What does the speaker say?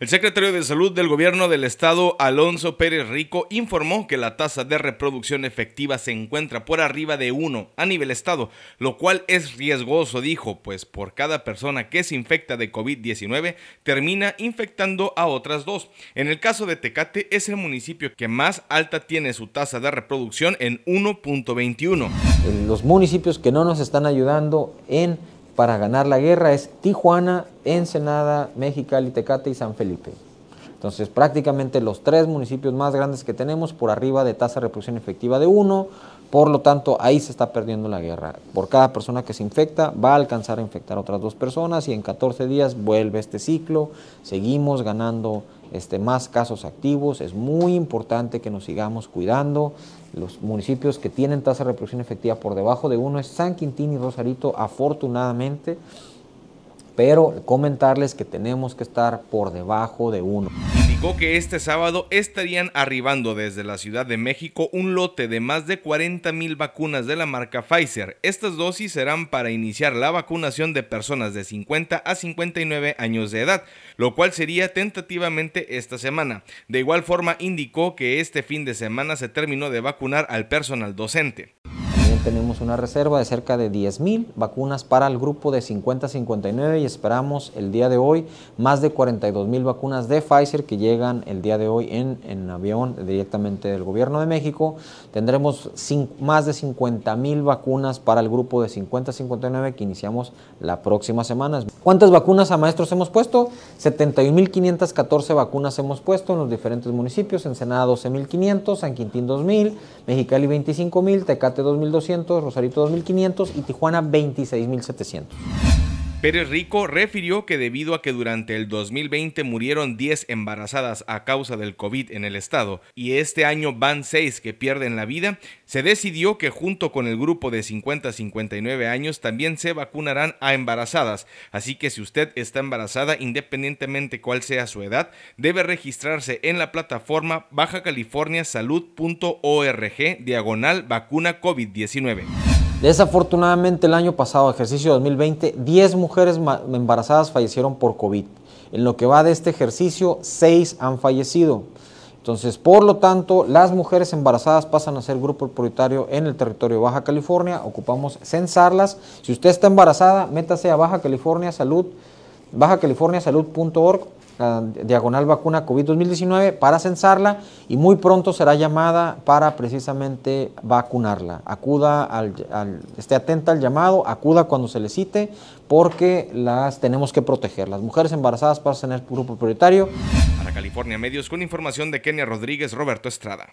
El secretario de Salud del Gobierno del Estado, Alonso Pérez Rico, informó que la tasa de reproducción efectiva se encuentra por arriba de 1 a nivel Estado, lo cual es riesgoso, dijo, pues por cada persona que se infecta de COVID-19 termina infectando a otras dos. En el caso de Tecate, es el municipio que más alta tiene su tasa de reproducción en 1.21. Los municipios que no nos están ayudando en para ganar la guerra es Tijuana, Ensenada, México, Tecate y San Felipe. Entonces, prácticamente los tres municipios más grandes que tenemos por arriba de tasa de reproducción efectiva de uno, por lo tanto, ahí se está perdiendo la guerra. Por cada persona que se infecta, va a alcanzar a infectar a otras dos personas y en 14 días vuelve este ciclo, seguimos ganando este, más casos activos, es muy importante que nos sigamos cuidando. Los municipios que tienen tasa de reproducción efectiva por debajo de uno es San Quintín y Rosarito, afortunadamente pero comentarles que tenemos que estar por debajo de uno. Indicó que este sábado estarían arribando desde la Ciudad de México un lote de más de 40 mil vacunas de la marca Pfizer. Estas dosis serán para iniciar la vacunación de personas de 50 a 59 años de edad, lo cual sería tentativamente esta semana. De igual forma, indicó que este fin de semana se terminó de vacunar al personal docente tenemos una reserva de cerca de mil vacunas para el grupo de 50-59 y esperamos el día de hoy más de 42 mil vacunas de Pfizer que llegan el día de hoy en, en avión directamente del gobierno de México. Tendremos más de mil vacunas para el grupo de 50-59 que iniciamos la próxima semana. ¿Cuántas vacunas a maestros hemos puesto? 71.514 vacunas hemos puesto en los diferentes municipios. Ensenada 12.500, San Quintín 2.000, Mexicali 25.000, Tecate 2.200, Rosarito 2.500 y Tijuana 26.700. Pérez Rico refirió que debido a que durante el 2020 murieron 10 embarazadas a causa del COVID en el estado y este año van 6 que pierden la vida, se decidió que junto con el grupo de 50 a 59 años también se vacunarán a embarazadas. Así que si usted está embarazada, independientemente cuál sea su edad, debe registrarse en la plataforma bajacaliforniasalud.org diagonal vacuna COVID-19. Desafortunadamente, el año pasado, ejercicio 2020, 10 mujeres embarazadas fallecieron por COVID. En lo que va de este ejercicio, 6 han fallecido. Entonces, por lo tanto, las mujeres embarazadas pasan a ser grupo prioritario en el territorio de Baja California. Ocupamos censarlas. Si usted está embarazada, métase a Baja California Salud, bajacaliforniasalud.org diagonal vacuna COVID 2019 para censarla y muy pronto será llamada para precisamente vacunarla. Acuda al, esté atenta al llamado, acuda cuando se le cite porque las tenemos que proteger. Las mujeres embarazadas para el grupo prioritario. Para California Medios con información de Kenia Rodríguez, Roberto Estrada.